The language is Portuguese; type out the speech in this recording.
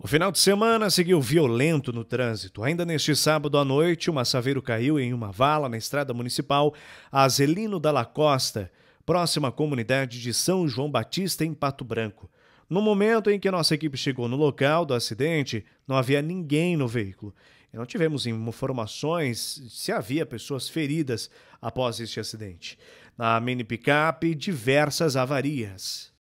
O final de semana seguiu violento no trânsito. Ainda neste sábado à noite, um massaveiro caiu em uma vala na estrada municipal Azelino da Lacosta, próxima à comunidade de São João Batista, em Pato Branco. No momento em que nossa equipe chegou no local do acidente, não havia ninguém no veículo. E não tivemos informações se havia pessoas feridas após este acidente. Na mini picape, diversas avarias.